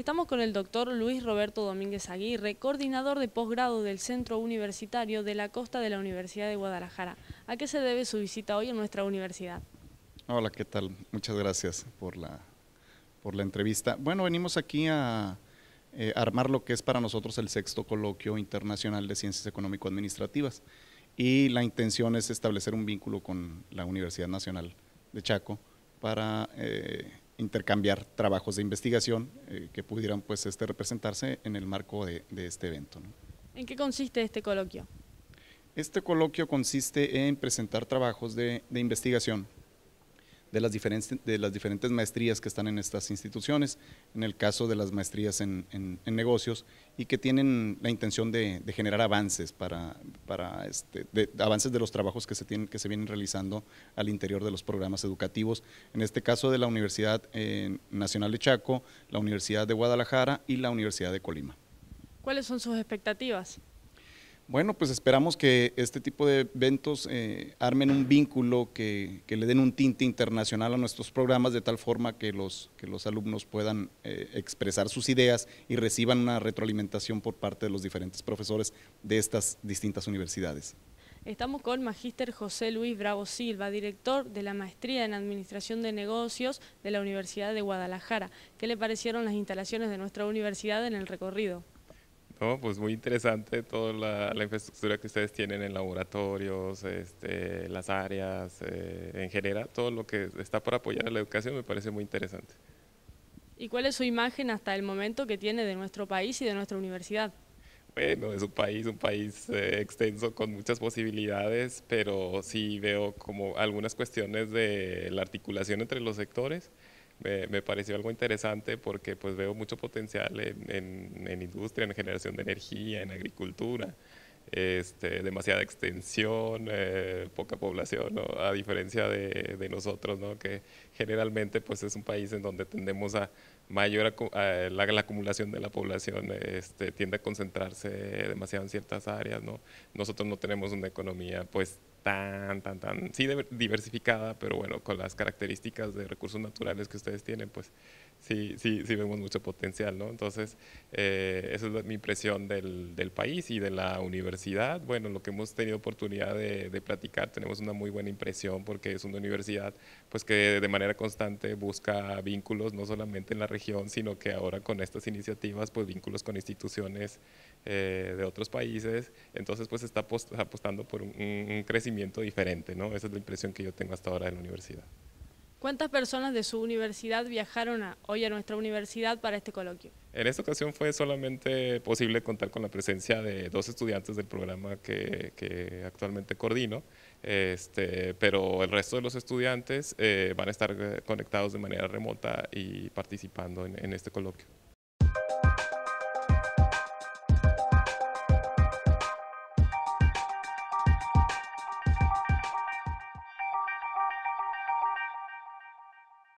Estamos con el doctor Luis Roberto Domínguez Aguirre, coordinador de posgrado del Centro Universitario de la Costa de la Universidad de Guadalajara. ¿A qué se debe su visita hoy en nuestra universidad? Hola, ¿qué tal? Muchas gracias por la, por la entrevista. Bueno, venimos aquí a eh, armar lo que es para nosotros el sexto coloquio internacional de ciencias económico-administrativas y la intención es establecer un vínculo con la Universidad Nacional de Chaco para... Eh, intercambiar trabajos de investigación eh, que pudieran pues, este, representarse en el marco de, este evento. ¿En qué consiste este coloquio? Este coloquio consiste en presentar trabajos de investigación de las, diferentes, maestrías que están en estas instituciones, en el caso de las maestrías en, negocios y que tienen la intención de, generar avances para, este, de, avances de los trabajos que se, que se vienen realizando al interior de los programas educativos, en este caso de la Universidad eh, Nacional de Chaco, la Universidad de Guadalajara y la Universidad de Colima. ¿Cuáles son sus expectativas? Bueno, pues esperamos que este tipo de eventos eh, armen un vínculo, que, que, le den un tinte internacional a nuestros programas de tal forma que los, que los alumnos puedan eh, expresar sus ideas y reciban una retroalimentación por parte de los diferentes profesores de estas distintas universidades. Estamos con Magíster José Luis Bravo Silva, director de la Maestría en Administración de Negocios de la Universidad de Guadalajara. ¿Qué le parecieron las instalaciones de nuestra universidad en el recorrido? ¿no? Pues muy interesante toda la, infraestructura que ustedes tienen en laboratorios, este, las áreas, eh, en general, todo lo que está por apoyar a la educación me parece muy interesante. ¿Y cuál es su imagen hasta el momento que tiene de nuestro país y de nuestra universidad? Bueno, es un país, un país eh, extenso con muchas posibilidades, pero sí veo como algunas cuestiones de la articulación entre los sectores, me pareció algo interesante porque pues veo mucho potencial en, industria, en generación de energía, en agricultura. Este, demasiada extensión, eh, poca población, a diferencia de, nosotros, ¿no? que generalmente pues, es un país en donde tendemos a mayor la, acumulación de la población, este, tiende a concentrarse demasiado en ciertas áreas. ¿no? Nosotros no tenemos una economía pues, tan, tan, tan, sí diversificada, pero bueno, con las características de recursos naturales que ustedes tienen, pues sí, sí, sí vemos mucho potencial, ¿no? Entonces, eh, esa es mi impresión del, país y de la universidad. Bueno, lo que hemos tenido oportunidad de, de, platicar, tenemos una muy buena impresión porque es una universidad pues que de manera constante busca vínculos, no solamente en la región, sino que ahora con estas iniciativas, pues vínculos con instituciones eh, de otros países. Entonces, pues está apostando por un, un crecimiento diferente, ¿no? Esa es la impresión que yo tengo hasta ahora de la universidad. ¿Cuántas personas de su universidad viajaron hoy a nuestra universidad para este coloquio? En esta ocasión fue solamente posible contar con la presencia de dos estudiantes del programa que, actualmente coordino, este, pero el resto de los estudiantes eh, van a estar eh, conectados de manera remota y participando en este coloquio.